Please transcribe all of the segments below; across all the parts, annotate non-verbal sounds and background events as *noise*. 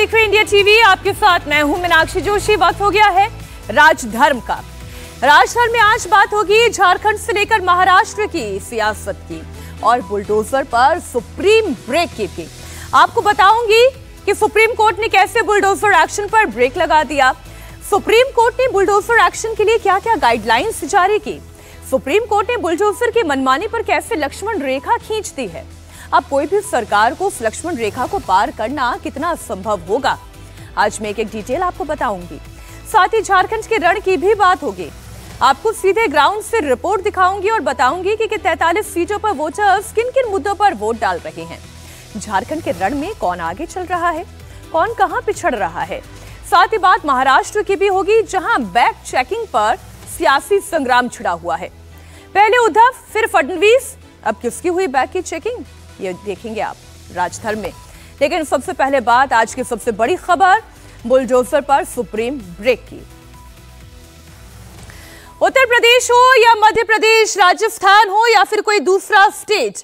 देख रहे India TV आपके साथ मैं हूं मीनाक्षी जोशी वक्त हो गया है राजधर्म का राजधर्म में आज बात होगी झारखंड से लेकर महाराष्ट्र की सियासत की और बुलडोजर पर सुप्रीम ब्रेक की थी आपको बताऊंगी कि सुप्रीम कोर्ट ने कैसे बुलडोजर एक्शन पर ब्रेक लगा दिया सुप्रीम कोर्ट ने बुलडोजर एक्शन के लिए क्या क्या गाइडलाइंस जारी की सुप्रीम कोर्ट ने बुलडोजर की मनमानी पर कैसे लक्ष्मण रेखा खींच दी है अब कोई भी सरकार को लक्ष्मण रेखा को पार करना कितना संभव होगा आज मैं एक एक डिटेल आपको बताऊंगी साथ ही झारखंड के रण की भी बात होगी आपको सीधे ग्राउंड से रिपोर्ट दिखाऊंगी और बताऊंगी कि, कि सीटों पर वोटर्स किन किन मुद्दों पर वोट डाल रहे हैं झारखंड के रण में कौन आगे चल रहा है कौन कहां पिछड़ रहा है साथ ही बात महाराष्ट्र की भी होगी जहां बैक चेकिंग पर सियासी संग्राम छिड़ा हुआ है पहले उद्धव फिर फडनवीस अब किसकी हुई बैक की चेकिंग ये देखेंगे आप राजथल में लेकिन सबसे पहले बात आज की सबसे बड़ी खबर बुलडोजर पर सुप्रीम ब्रेक की उत्तर प्रदेश हो या मध्य प्रदेश राजस्थान हो या फिर कोई दूसरा स्टेट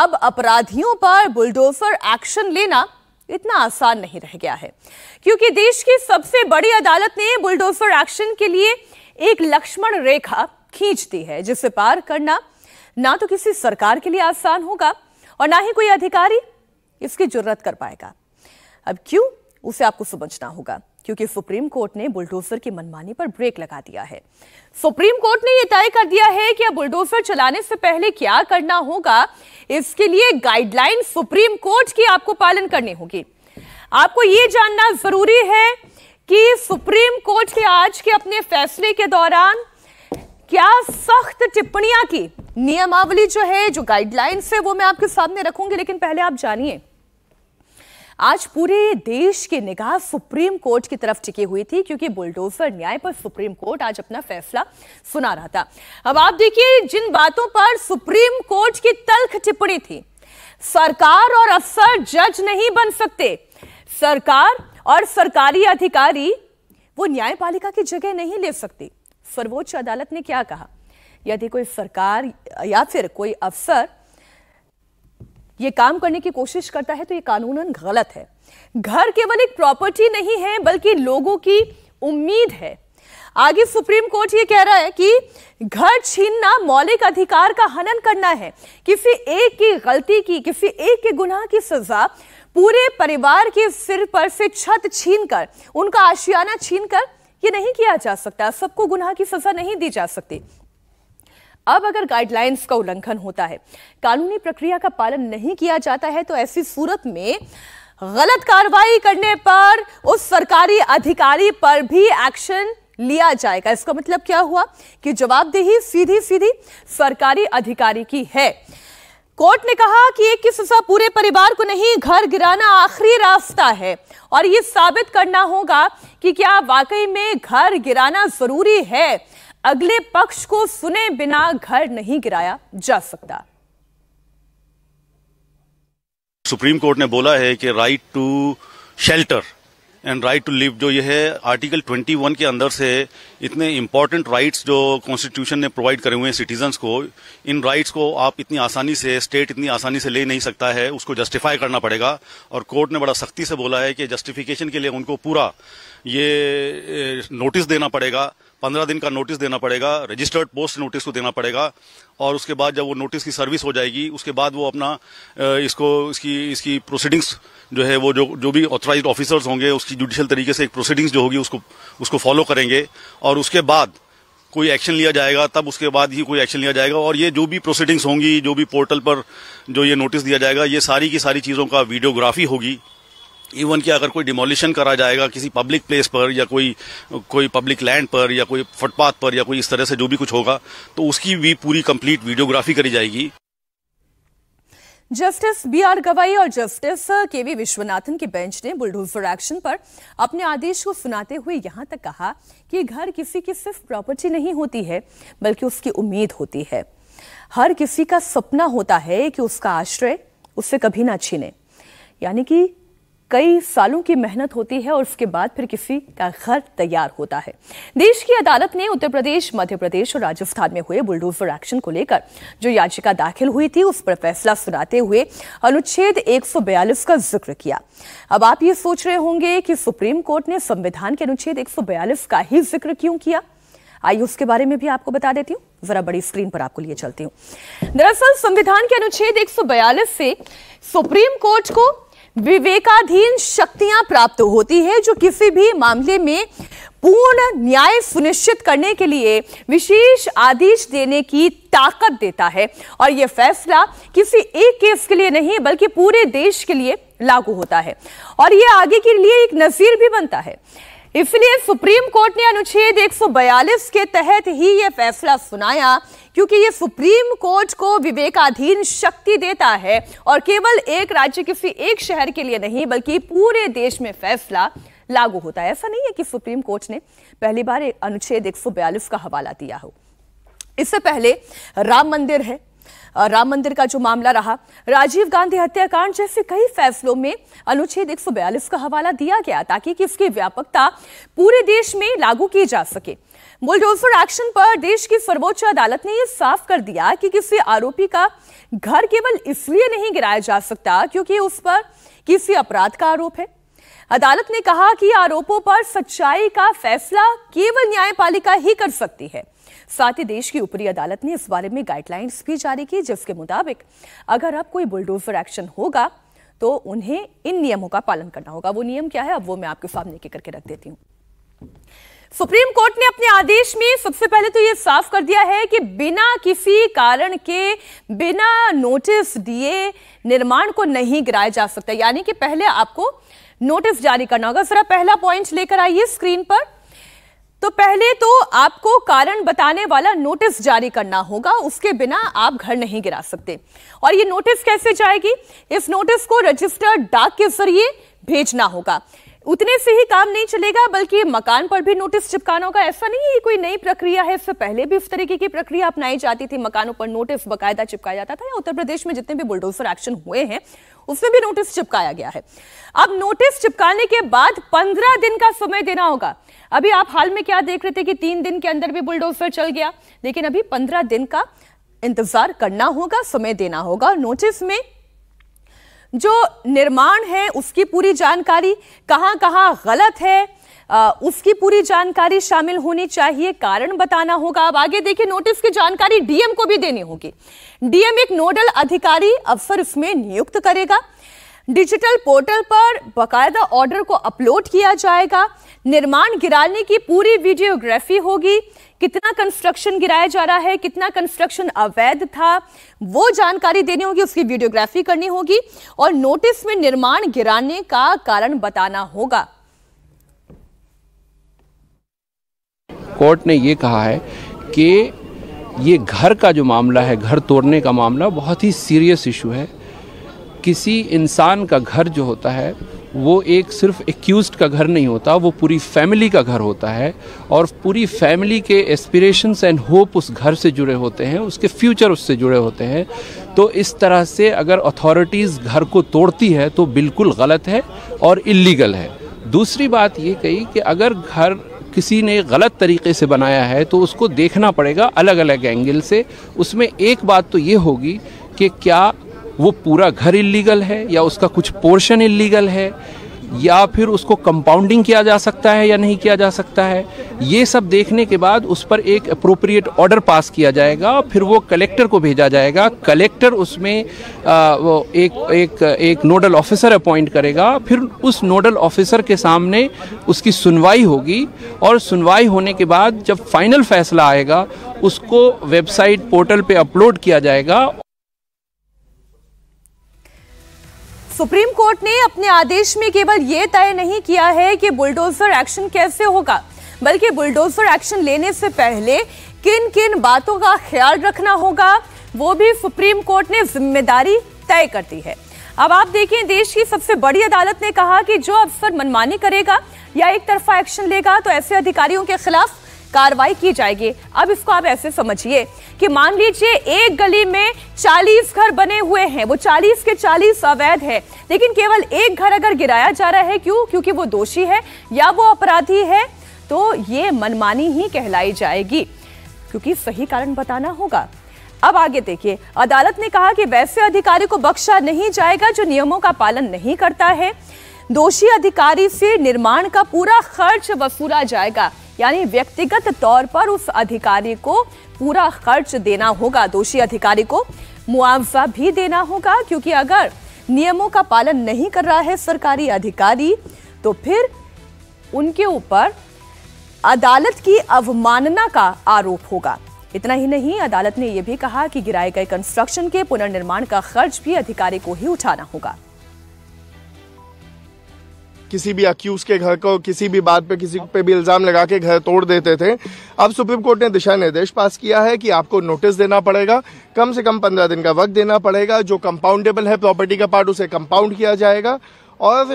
अब अपराधियों पर बुलडोजर एक्शन लेना इतना आसान नहीं रह गया है क्योंकि देश की सबसे बड़ी अदालत ने बुलडोजर एक्शन के लिए एक लक्ष्मण रेखा खींच दी है जिसे पार करना ना तो किसी सरकार के लिए आसान होगा और ना ही कोई अधिकारी इसकी जरूरत कर पाएगा अब क्यों उसे आपको समझना होगा क्योंकि सुप्रीम कोर्ट ने बुलडोजर की मनमानी पर ब्रेक लगा दिया है सुप्रीम कोर्ट ने यह तय कर दिया है कि बुलडोजर चलाने से पहले क्या करना होगा इसके लिए गाइडलाइन सुप्रीम कोर्ट की आपको पालन करनी होगी आपको ये जानना जरूरी है कि सुप्रीम कोर्ट के आज के अपने फैसले के दौरान क्या सख्त टिप्पणियां की नियमावली जो है जो गाइडलाइंस है वो मैं आपके सामने रखूंगी लेकिन पहले आप जानिए आज पूरे देश की निगाह सुप्रीम कोर्ट की तरफ टिकी हुई थी क्योंकि बुलडोजर न्याय पर सुप्रीम कोर्ट आज अपना फैसला सुना रहा था अब आप देखिए जिन बातों पर सुप्रीम कोर्ट की तल्ख टिप्पणी थी सरकार और अफसर जज नहीं बन सकते सरकार और सरकारी अधिकारी वो न्यायपालिका की जगह नहीं ले सकती सर्वोच्च अदालत ने क्या कहा यदि कोई सरकार या फिर कोई अफसर ये काम करने की कोशिश करता है तो ये कानूनन गलत है घर केवल एक प्रॉपर्टी नहीं है बल्कि लोगों की उम्मीद है आगे सुप्रीम कोर्ट ये कह रहा है कि घर छीनना मौलिक अधिकार का हनन करना है किसी एक की गलती की किसी एक के गुनाह की सजा पूरे परिवार के सिर पर से छत छीनकर उनका आशियाना छीनकर ये नहीं किया जा सकता सबको गुनाह की सजा नहीं दी जा सकती अब अगर गाइडलाइंस का उल्लंघन होता है कानूनी प्रक्रिया का पालन नहीं किया जाता है तो ऐसी सूरत में गलत कार्रवाई करने पर उस सरकारी अधिकारी पर भी एक्शन लिया जाएगा इसका मतलब क्या हुआ कि जवाबदेही सीधी सीधी सरकारी अधिकारी की है कोर्ट ने कहा कि एक किस्सा पूरे परिवार को नहीं घर गिराना आखिरी रास्ता है और ये साबित करना होगा कि क्या वाकई में घर गिराना जरूरी है अगले पक्ष को सुने बिना घर नहीं गिराया जा सकता सुप्रीम कोर्ट ने बोला है कि right to shelter and right to live जो ये है आर्टिकल 21 के अंदर से इतने इम्पोर्टेंट राइट्स जो कॉन्स्टिट्यूशन ने प्रोवाइड करे हुए हैं सिटीजन्स को इन राइट्स को आप इतनी आसानी से स्टेट इतनी आसानी से ले नहीं सकता है उसको जस्टिफाई करना पड़ेगा और कोर्ट ने बड़ा सख्ती से बोला है कि जस्टिफिकेशन के लिए उनको पूरा ये नोटिस देना पड़ेगा पंद्रह दिन का नोटिस देना पड़ेगा रजिस्टर्ड पोस्ट नोटिस को देना पड़ेगा और उसके बाद जब वो नोटिस की सर्विस हो जाएगी उसके बाद वो अपना इसको इसकी इसकी प्रोसीडिंग्स जो है वो जो जो भी ऑथराइज्ड ऑफिसर्स होंगे उसकी जुडिशियल तरीके से एक प्रोसीडिंग्स जो होगी उसको उसको फॉलो करेंगे और और उसके बाद कोई एक्शन लिया जाएगा तब उसके बाद ही कोई एक्शन लिया जाएगा और ये जो भी प्रोसीडिंग्स होंगी जो भी पोर्टल पर जो ये नोटिस दिया जाएगा ये सारी की सारी चीज़ों का वीडियोग्राफी होगी इवन कि अगर कोई डिमोलिशन करा जाएगा किसी पब्लिक प्लेस पर या कोई कोई पब्लिक लैंड पर या कोई फुटपाथ पर या कोई इस तरह से जो भी कुछ होगा तो उसकी भी पूरी कंप्लीट वीडियोग्राफी करी जाएगी जस्टिस बी आर गवाई और जस्टिस के वी विश्वनाथन की बेंच ने बुलडोजर एक्शन पर अपने आदेश को सुनाते हुए यहां तक कहा कि घर किसी की सिर्फ प्रॉपर्टी नहीं होती है बल्कि उसकी उम्मीद होती है हर किसी का सपना होता है कि उसका आश्रय उससे कभी ना छीने यानी कि कई सालों की मेहनत होती है और उसके बाद फिर किसी का घर तैयार होता है देश की अदालत ने उत्तर प्रदेश मध्य प्रदेश और राजस्थान में हुए बुलडोजर एक्शन को लेकर जो याचिका दाखिल हुई थी उस पर फैसला सुनाते हुए अनुच्छेद 142 का जिक्र किया अब आप ये सोच रहे होंगे कि सुप्रीम कोर्ट ने संविधान के अनुच्छेद एक का ही जिक्र क्यों किया आइए उसके बारे में भी आपको बता देती हूँ जरा बड़ी स्क्रीन पर आपको लिए चलती हूँ दरअसल संविधान के अनुच्छेद एक से सुप्रीम कोर्ट को विवेकाधीन शक्तियां प्राप्त होती है जो किसी भी मामले में पूर्ण न्याय सुनिश्चित करने के लिए विशेष आदेश देने की ताकत देता है और यह फैसला किसी एक केस के लिए नहीं बल्कि पूरे देश के लिए लागू होता है और यह आगे के लिए एक नजीर भी बनता है इसलिए सुप्रीम कोर्ट ने अनुच्छेद 142 के तहत ही यह फैसला सुनाया क्योंकि ये सुप्रीम कोर्ट को विवेकाधीन शक्ति देता है और केवल एक राज्य किसी एक शहर के लिए नहीं बल्कि पूरे देश में फैसला लागू होता है ऐसा नहीं है कि सुप्रीम कोर्ट ने पहली बार अनुच्छेद 142 का हवाला दिया हो इससे पहले राम मंदिर है राम मंदिर का जो मामला रहा राजीव गांधी हत्याकांड जैसे कई फैसलों में अनुच्छेद एक का हवाला दिया गया ताकि इसकी व्यापकता पूरे देश में लागू की जा सके बुलडोजर एक्शन पर देश की सर्वोच्च अदालत ने यह साफ कर दिया कि किसी आरोपी का घर केवल इसलिए नहीं गिराया जा सकता क्योंकि उस पर किसी अपराध का आरोप है अदालत ने कहा कि आरोपों पर सच्चाई का फैसला केवल न्यायपालिका ही कर सकती है साथ ही देश की ऊपरी अदालत ने इस बारे में गाइडलाइंस भी जारी की जिसके मुताबिक अगर अब कोई बुलडोजर एक्शन होगा तो उन्हें इन नियमों का पालन करना होगा वो नियम क्या है अब वो मैं आपके सामने के करके रख देती हूँ सुप्रीम कोर्ट ने अपने आदेश में सबसे पहले तो यह साफ कर दिया है कि बिना किसी कारण के बिना नोटिस दिए निर्माण को नहीं गिराया जा सकता यानी कि पहले आपको नोटिस जारी करना होगा जरा पहला पॉइंट लेकर आइए स्क्रीन पर तो पहले तो आपको कारण बताने वाला नोटिस जारी करना होगा उसके बिना आप घर नहीं गिरा सकते और ये नोटिस कैसे जाएगी इस नोटिस को रजिस्टर डाक के जरिए भेजना होगा उतने से ही काम नहीं चलेगा बल्कि मकान पर भी नोटिस चिपकाना होगा ऐसा नहीं है कोई नई प्रक्रिया है इससे पहले भी इस तरीके की प्रक्रिया अपनाई जाती थी मकानों पर नोटिस बकायदा चिपकाया जाता था या उत्तर प्रदेश में जितने भी बुलडोजर एक्शन हुए हैं उसमें भी नोटिस चिपकाया गया है अब नोटिस चिपकाने के बाद पंद्रह दिन का समय देना होगा अभी आप हाल में क्या देख रहे थे कि तीन दिन के अंदर भी बुलडोजर चल गया लेकिन अभी पंद्रह दिन का इंतजार करना होगा समय देना होगा नोटिस में जो निर्माण है उसकी पूरी जानकारी कहां कहां गलत है आ, उसकी पूरी जानकारी शामिल होनी चाहिए कारण बताना होगा अब आगे देखिए नोटिस की जानकारी डीएम को भी देनी होगी डीएम एक नोडल अधिकारी अफसर इसमें नियुक्त करेगा डिजिटल पोर्टल पर बकायदा ऑर्डर को अपलोड किया जाएगा निर्माण गिराने की पूरी वीडियोग्राफी होगी कितना कंस्ट्रक्शन गिराया जा रहा है कितना कंस्ट्रक्शन अवैध था वो जानकारी देनी होगी उसकी वीडियोग्राफी करनी होगी और नोटिस में निर्माण गिराने का कारण बताना होगा कोर्ट ने ये कहा है कि ये घर का जो मामला है घर तोड़ने का मामला बहुत ही सीरियस इशू है किसी इंसान का घर जो होता है वो एक सिर्फ एक्यूज का घर नहीं होता वो पूरी फैमिली का घर होता है और पूरी फैमिली के एस्पिरेशंस एंड होप उस घर से जुड़े होते हैं उसके फ्यूचर उससे जुड़े होते हैं तो इस तरह से अगर अथॉरिटीज़ घर को तोड़ती है तो बिल्कुल गलत है और इलीगल है दूसरी बात ये कही कि अगर घर किसी ने गलत तरीके से बनाया है तो उसको देखना पड़ेगा अलग अलग एंगल से उसमें एक बात तो ये होगी कि क्या वो पूरा घर इलीगल है या उसका कुछ पोर्शन इलीगल है या फिर उसको कंपाउंडिंग किया जा सकता है या नहीं किया जा सकता है ये सब देखने के बाद उस पर एक अप्रोप्रिएट ऑर्डर पास किया जाएगा फिर वो कलेक्टर को भेजा जाएगा कलेक्टर उसमें आ, वो एक एक एक नोडल ऑफिसर अपॉइंट करेगा फिर उस नोडल ऑफिसर के सामने उसकी सुनवाई होगी और सुनवाई होने के बाद जब फाइनल फैसला आएगा उसको वेबसाइट पोर्टल पे अपलोड किया जाएगा सुप्रीम कोर्ट ने अपने आदेश में केवल ये तय नहीं किया है कि बुलडोजर एक्शन कैसे होगा बल्कि बुलडोजर एक्शन लेने से पहले किन किन बातों का ख्याल रखना होगा वो भी सुप्रीम कोर्ट ने जिम्मेदारी तय कर दी है अब आप देखें देश की सबसे बड़ी अदालत ने कहा कि जो अफसर मनमानी करेगा या एक तरफा एक्शन लेगा तो ऐसे अधिकारियों के खिलाफ कार्रवाई की जाएगी अब इसको आप ऐसे समझिए कि मान लीजिए एक गली में 40 घर बने हुए हैं वो 40 के 40 अवैध है लेकिन केवल एक घर अगर गिराया जा रहा है क्यों क्योंकि वो दोषी है या वो अपराधी है तो ये मनमानी ही कहलाई जाएगी क्योंकि सही कारण बताना होगा अब आगे देखिए अदालत ने कहा कि वैसे अधिकारी को बख्शा नहीं जाएगा जो नियमों का पालन नहीं करता है दोषी अधिकारी से निर्माण का पूरा खर्च वसूला जाएगा यानी व्यक्तिगत तौर पर उस अधिकारी को पूरा खर्च देना होगा दोषी अधिकारी को मुआवजा भी देना होगा क्योंकि अगर नियमों का पालन नहीं कर रहा है सरकारी अधिकारी तो फिर उनके ऊपर अदालत की अवमानना का आरोप होगा इतना ही नहीं अदालत ने यह भी कहा कि गिराए गए कंस्ट्रक्शन के पुनर्निर्माण का खर्च भी अधिकारी को ही उठाना होगा किसी भी अक्यूज के घर को किसी भी बात पे किसी पे भी इल्ज़ाम लगा के घर तोड़ देते थे अब सुप्रीम कोर्ट ने दिशा निर्देश पास किया है कि आपको नोटिस देना पड़ेगा कम से कम पंद्रह दिन का वक्त देना पड़ेगा जो कंपाउंडेबल है प्रॉपर्टी का पार्ट उसे कंपाउंड किया जाएगा और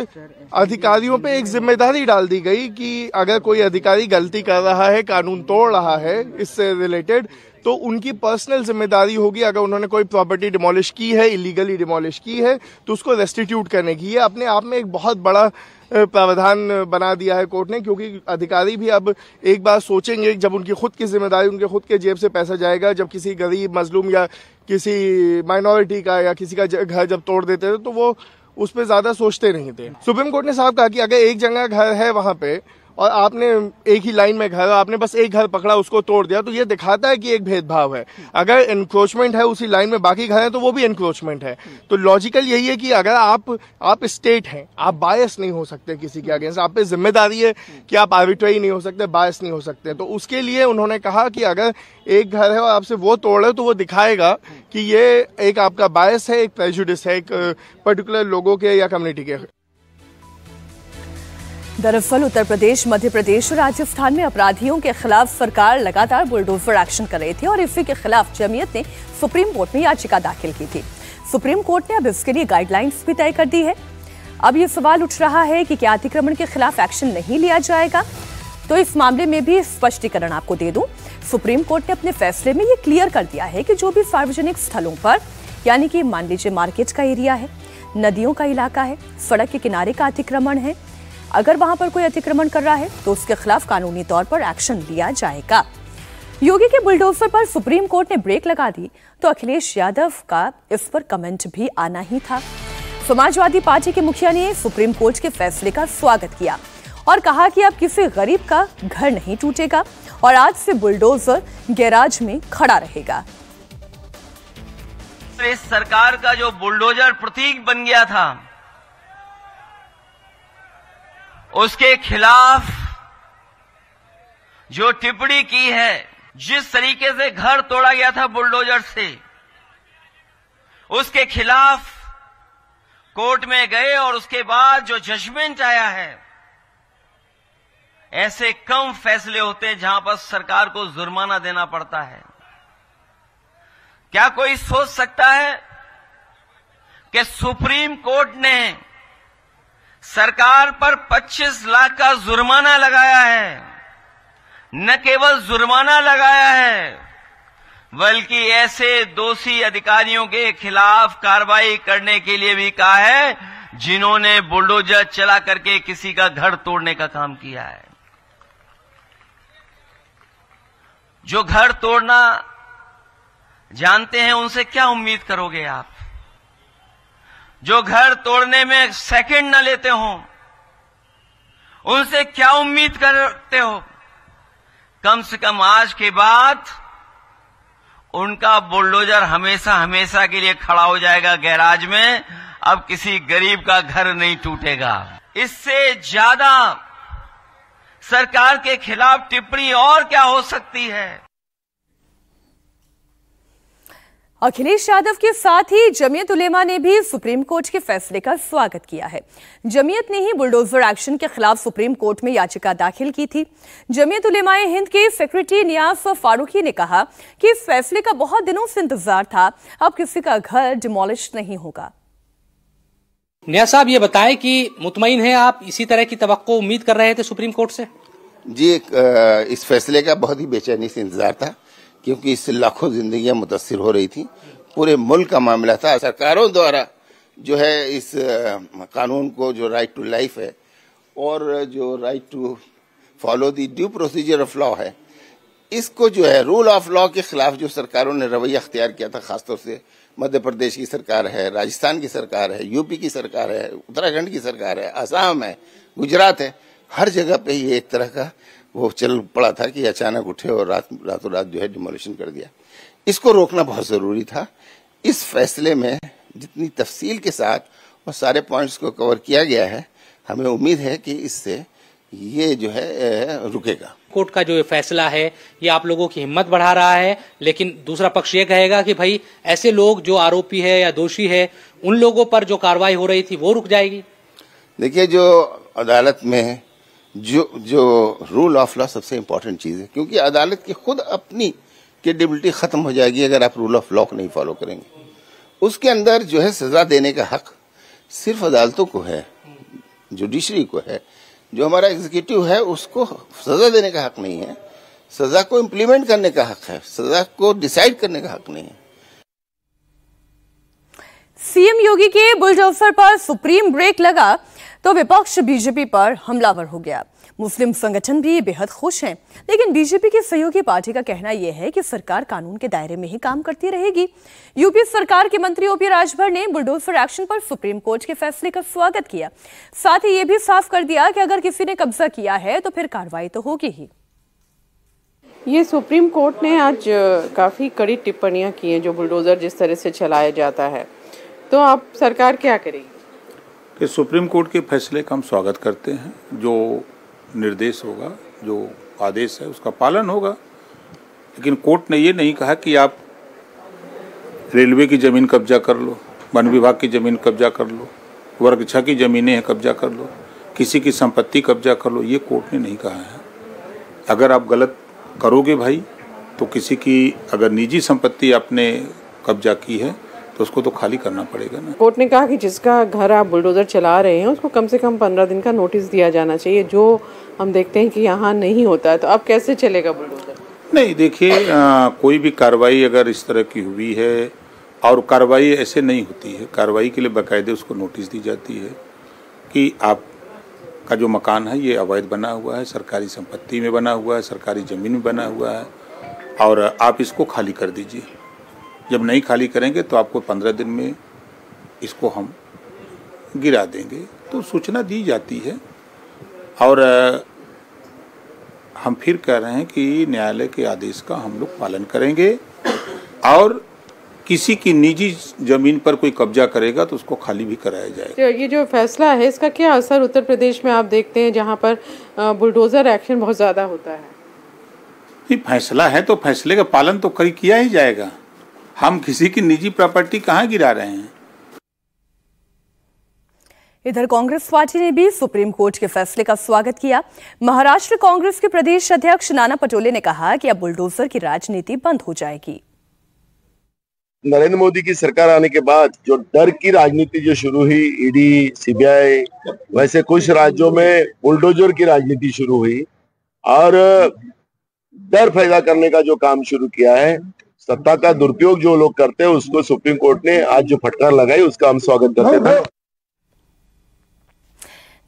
अधिकारियों पे एक जिम्मेदारी डाल दी गई कि अगर कोई अधिकारी गलती कर रहा है कानून तोड़ रहा है इससे रिलेटेड तो उनकी पर्सनल जिम्मेदारी होगी अगर उन्होंने कोई प्रॉपर्टी डिमोलिश की है इलीगली डिमोलिश की है तो उसको रेस्टिट्यूट करने की है अपने आप में एक बहुत बड़ा प्रावधान बना दिया है कोर्ट ने क्योंकि अधिकारी भी अब एक बार सोचेंगे जब उनकी खुद की जिम्मेदारी उनके खुद के जेब से पैसा जाएगा जब किसी गरीब मजलूम या किसी माइनॉरिटी का या किसी का घर जब तोड़ देते थे तो वो उस पर ज़्यादा सोचते नहीं थे सुप्रीम कोर्ट ने साफ कहा कि अगर एक जगह घर है वहां पे और आपने एक ही लाइन में घर आपने बस एक घर पकड़ा उसको तोड़ दिया तो ये दिखाता है कि एक भेदभाव है अगर इंक्रोचमेंट है उसी लाइन में बाकी घर हैं तो वो भी इंक्रोचमेंट है तो लॉजिकल यही है कि अगर आप आप स्टेट हैं आप बायस नहीं हो सकते किसी के अगेंस्ट आप पे जिम्मेदारी है कि आप आर्बिट्री नहीं हो सकते बायस नहीं हो सकते तो उसके लिए उन्होंने कहा कि अगर एक घर है और आपसे वो तोड़ रहे तो वो दिखाएगा कि ये एक आपका बायस है एक प्रेजुडिस है एक पर्टिकुलर uh, लोगों के या कम्युनिटी के दरअसल उत्तर प्रदेश मध्य प्रदेश और राजस्थान में अपराधियों के खिलाफ सरकार लगातार बुलडोजर एक्शन कर रही थी और इसी के खिलाफ जमीयत ने सुप्रीम कोर्ट में याचिका दाखिल की थी सुप्रीम कोर्ट ने अब इसके लिए गाइडलाइंस भी तय कर दी है अब ये सवाल उठ रहा है कि क्या अतिक्रमण के खिलाफ एक्शन नहीं लिया जाएगा तो इस मामले में भी स्पष्टीकरण आपको दे दूं सुप्रीम कोर्ट ने अपने फैसले में ये क्लियर कर दिया है कि जो भी सार्वजनिक स्थलों पर यानी कि मान लीजिए मार्केट का एरिया है नदियों का इलाका है सड़क के किनारे का अतिक्रमण है अगर वहां पर कोई अतिक्रमण कर रहा है तो उसके खिलाफ कानूनी तौर पर एक्शन लिया जाएगा योगी के बुलडोजर पर सुप्रीम कोर्ट ने ब्रेक लगा दी तो अखिलेश यादव का इस पर कमेंट भी आना ही था समाजवादी पार्टी के मुखिया ने सुप्रीम कोर्ट के फैसले का स्वागत किया और कहा कि अब किसी गरीब का घर नहीं टूटेगा और आज से बुलडोजर गैराज में खड़ा रहेगा तो इस सरकार का जो बुलडोजर प्रतीक बन गया था उसके खिलाफ जो टिप्पणी की है जिस तरीके से घर तोड़ा गया था बुलडोजर से उसके खिलाफ कोर्ट में गए और उसके बाद जो जजमेंट आया है ऐसे कम फैसले होते हैं जहां पर सरकार को जुर्माना देना पड़ता है क्या कोई सोच सकता है कि सुप्रीम कोर्ट ने सरकार पर 25 लाख का जुर्माना लगाया है न केवल जुर्माना लगाया है बल्कि ऐसे दोषी अधिकारियों के खिलाफ कार्रवाई करने के लिए भी कहा है जिन्होंने बुलडोजर चला करके किसी का घर तोड़ने का काम किया है जो घर तोड़ना जानते हैं उनसे क्या उम्मीद करोगे आप जो घर तोड़ने में सेकंड न लेते हो उनसे क्या उम्मीद करते हो कम से कम आज के बाद उनका बुलडोजर हमेशा हमेशा के लिए खड़ा हो जाएगा गैराज में अब किसी गरीब का घर नहीं टूटेगा इससे ज्यादा सरकार के खिलाफ टिप्पणी और क्या हो सकती है अखिलेश यादव के साथ ही जमीयत उलेमा ने भी सुप्रीम कोर्ट के फैसले का स्वागत किया है जमीयत ने ही बुलडोजर एक्शन के खिलाफ सुप्रीम कोर्ट में याचिका दाखिल की थी जमीयत उलेमा हिंद के सेक्रेटरी नियाज फारूकी ने कहा कि इस फैसले का बहुत दिनों से इंतजार था अब किसी का घर डिमोलिश नहीं होगा न्याज साहब ये बताएं कि मुतमिन है आप इसी तरह की तो उम्मीद कर रहे थे सुप्रीम कोर्ट से जी इस फैसले का बहुत ही बेचैनी से इंतजार था क्योंकि इससे लाखों जिंदगियां मुतासर हो रही थी पूरे मुल्क का मामला था सरकारों द्वारा जो है इस कानून को जो राइट टू लाइफ है और जो right to follow the due procedure of law है इसको जो है रूल ऑफ लॉ के खिलाफ जो सरकारों ने रवैया अख्तियार किया था खासतौर से मध्य प्रदेश की सरकार है राजस्थान की सरकार है यूपी की सरकार है उत्तराखंड की सरकार है असम है गुजरात है हर जगह पे ये एक तरह का वो चल पड़ा था कि अचानक उठे और रात रातों रात जो है डिमोलिशन कर दिया इसको रोकना बहुत ज़रूरी था इस फैसले में जितनी तफसील के साथ और सारे पॉइंट्स को कवर किया गया है हमें उम्मीद है कि इससे ये जो है रुकेगा कोर्ट का जो फैसला है ये आप लोगों की हिम्मत बढ़ा रहा है लेकिन दूसरा पक्ष ये कहेगा कि भाई ऐसे लोग जो आरोपी है या दोषी है उन लोगों पर जो कार्रवाई हो रही थी वो रुक जाएगी देखिए जो अदालत में जो जो रूल ऑफ लॉ सबसे इम्पोर्टेंट चीज़ है क्योंकि अदालत की खुद अपनी क्रेडिबिलिटी ख़त्म हो जाएगी अगर आप रूल ऑफ लॉ को नहीं फॉलो करेंगे उसके अंदर जो है सज़ा देने का हक सिर्फ अदालतों को है जुडिशरी को है जो हमारा एग्जीक्यूटिव है उसको सज़ा देने का हक नहीं है सज़ा को इम्प्लीमेंट करने का हक है सज़ा को डिसाइड करने का हक नहीं है सीएम योगी के बुलडोजर पर सुप्रीम ब्रेक लगा तो विपक्ष बीजेपी पर हमलावर हो गया मुस्लिम संगठन भी बेहद खुश हैं लेकिन बीजेपी की सहयोगी पार्टी का कहना यह है कि सरकार कानून के दायरे में ही काम करती रहेगी यूपी सरकार के मंत्री ओपी राजभर ने बुलडोजर एक्शन पर सुप्रीम कोर्ट के फैसले का स्वागत किया साथ ही ये भी साफ कर दिया कि अगर किसी ने कब्जा किया है तो फिर कार्रवाई तो होगी ही ये सुप्रीम कोर्ट ने आज काफ़ी कड़ी टिप्पणियां की हैं जो बुलडोज़र जिस तरह से चलाया जाता है तो आप सरकार क्या करेगी कि सुप्रीम कोर्ट के फैसले का हम स्वागत करते हैं जो निर्देश होगा जो आदेश है उसका पालन होगा लेकिन कोर्ट ने ये नहीं कहा कि आप रेलवे की ज़मीन कब्जा कर लो वन विभाग की ज़मीन कब्जा कर लो वर्ग की ज़मीनें हैं कब्जा कर लो किसी की संपत्ति कब्जा कर लो ये कोर्ट ने नहीं कहा है अगर आप गलत करोगे भाई तो किसी की अगर निजी संपत्ति आपने कब्जा की है तो उसको तो खाली करना पड़ेगा ना कोर्ट ने कहा कि जिसका घर आप बुलडोजर चला रहे हैं उसको कम से कम पंद्रह दिन का नोटिस दिया जाना चाहिए जो हम देखते हैं कि यहाँ नहीं होता है तो अब कैसे चलेगा बुलडोजर नहीं देखिए कोई भी कार्रवाई अगर इस तरह की हुई है और कार्रवाई ऐसे नहीं होती है कार्रवाई के लिए बाकायदे उसको नोटिस दी जाती है कि आप का जो मकान है ये अवैध बना हुआ है सरकारी संपत्ति में बना हुआ है सरकारी ज़मीन में बना हुआ है और आप इसको खाली कर दीजिए जब नहीं खाली करेंगे तो आपको पंद्रह दिन में इसको हम गिरा देंगे तो सूचना दी जाती है और हम फिर कह रहे हैं कि न्यायालय के आदेश का हम लोग पालन करेंगे और किसी की निजी जमीन पर कोई कब्जा करेगा तो उसको खाली भी कराया जाएगा तो ये जो फैसला है इसका क्या असर उत्तर प्रदेश में आप देखते हैं जहाँ पर बुलडोजर एक्शन बहुत ज़्यादा होता है फैसला है तो फैसले का पालन तो कर किया ही जाएगा हम किसी की निजी प्रॉपर्टी कहाँ गिरा रहे हैं इधर कांग्रेस पार्टी ने भी सुप्रीम कोर्ट के फैसले का स्वागत किया महाराष्ट्र कांग्रेस के प्रदेश अध्यक्ष नाना पटोले ने कहा कि अब बुलडोजर की राजनीति बंद हो जाएगी नरेंद्र मोदी की सरकार आने के बाद जो डर की राजनीति जो शुरू हुई ईडी e सीबीआई वैसे कुछ राज्यों में बुलडोजर की राजनीति शुरू हुई और डर पैदा करने का जो काम शुरू किया है सत्ता का दुरुपयोग जो लोग करते हैं उसको सुप्रीम कोर्ट ने आज जो फटकार लगाई उसका हम स्वागत करते हैं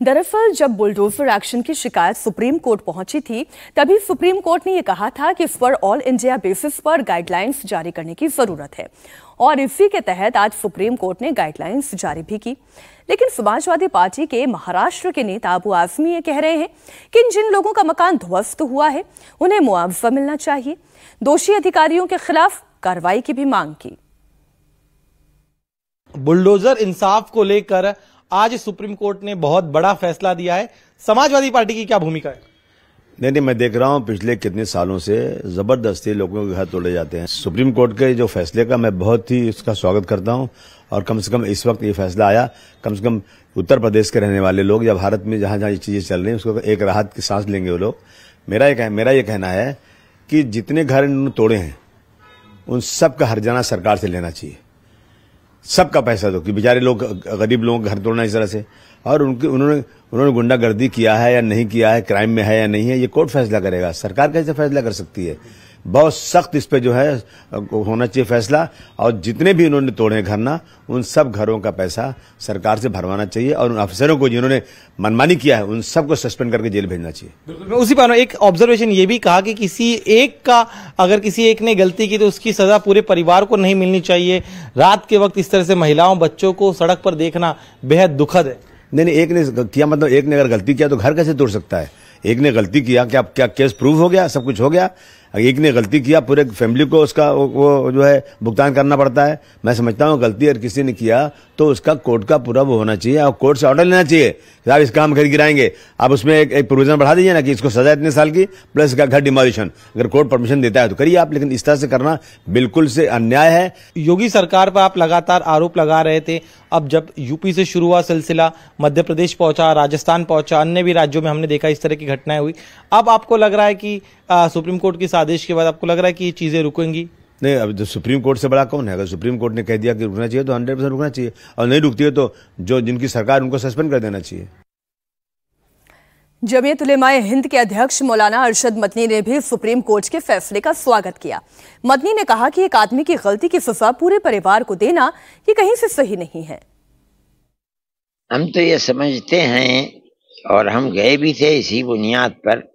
दरअसल जब बुलडोजर एक्शन की शिकायत सुप्रीम कोर्ट पहुंची थी तभी सुप्रीम कोर्ट ने यह कहा था कि इस पर ऑल इंडिया बेसिस पर गाइडलाइंस जारी करने की ज़रूरत है और इसी के तहत आज सुप्रीम कोर्ट ने गाइडलाइंस जारी भी की लेकिन समाजवादी पार्टी के महाराष्ट्र के नेता अबू आजमी ये कह रहे हैं कि जिन लोगों का मकान ध्वस्त हुआ है उन्हें मुआवजा मिलना चाहिए दोषी अधिकारियों के खिलाफ कार्रवाई की भी मांग की बुलडोजर इंसाफ को लेकर आज सुप्रीम कोर्ट ने बहुत बड़ा फैसला दिया है समाजवादी पार्टी की क्या भूमिका है नहीं नहीं मैं देख रहा हूँ पिछले कितने सालों से जबरदस्ती लोगों के घर तोड़े जाते हैं सुप्रीम कोर्ट के जो फैसले का मैं बहुत ही उसका स्वागत करता हूँ और कम से कम इस वक्त ये फैसला आया कम से कम उत्तर प्रदेश के रहने वाले लोग या भारत में जहां जहां ये चीजें चल रही हैं उसको एक राहत की सांस लेंगे वो लोग मेरा ये मेरा ये कहना है कि जितने घर इन्होंने तोड़े हैं उन सब का जाना सरकार से लेना चाहिए सबका पैसा दो कि बेचारे लोग गरीब लोगों घर तोड़ना इस तरह से और उनके उन्होंने उन्होंने गुंडागर्दी किया है या नहीं किया है क्राइम में है या नहीं है ये कोर्ट फैसला करेगा सरकार कैसे फैसला कर सकती है बहुत सख्त इस पर जो है होना चाहिए फैसला और जितने भी इन्होंने तोड़े घर ना उन सब घरों का पैसा सरकार से भरवाना चाहिए और उन अफसरों को जिन्होंने मनमानी किया है उन सबको सस्पेंड करके जेल भेजना चाहिए उसी पर एक ऑब्जर्वेशन ये भी कहा कि किसी एक का अगर किसी एक ने गलती की तो उसकी सजा पूरे परिवार को नहीं मिलनी चाहिए रात के वक्त इस तरह से महिलाओं बच्चों को सड़क पर देखना बेहद दुखद है नहीं नहीं एक ने किया मतलब एक ने अगर गलती किया तो घर कैसे तोड़ सकता है एक ने गलती किया आप क्या केस प्रूव हो गया सब कुछ हो गया एक ने गलती किया पूरे फैमिली को उसका वो जो है भुगतान करना पड़ता है मैं समझता हूँ गलती अगर किसी ने किया तो उसका कोर्ट का पूरा वो होना चाहिए और कोर्ट से ऑर्डर लेना चाहिए आप इसका हम घर गिराएंगे आप उसमें एक, एक प्रोविजन बढ़ा दीजिए ना कि इसको सजा इतने साल की प्लस इसका घर डिमोलिशन अगर कोर्ट परमिशन देता है तो करिए आप लेकिन इस तरह से करना बिल्कुल से अन्याय है योगी सरकार पर आप लगातार आरोप लगा रहे थे अब जब यूपी से शुरू हुआ सिलसिला मध्य प्रदेश पहुंचा राजस्थान पहुंचा अन्य भी राज्यों में हमने देखा इस तरह की घटनाएं हुई अब आपको लग रहा है कि आ, सुप्रीम कोर्ट के आदेश के बाद आपको लग रहा है कि ये चीज़ें रुकेंगी नहीं अब तो सुप्रीम कोर्ट से बड़ा कौन है अगर सुप्रीम कोर्ट ने कह दिया कि रुकना चाहिए तो हंड्रेड परसेंट रुकना चाहिए और नहीं रुकती है तो जो जिनकी सरकार उनको सस्पेंड कर देना चाहिए जमीयत उलेमाए हिंद के अध्यक्ष मौलाना अरशद मदनी ने भी सुप्रीम कोर्ट के फैसले का स्वागत किया मदनी ने कहा कि एक आदमी की गलती की सजा पूरे परिवार को देना ये कहीं से सही नहीं है हम तो ये समझते हैं और हम गए भी थे इसी बुनियाद पर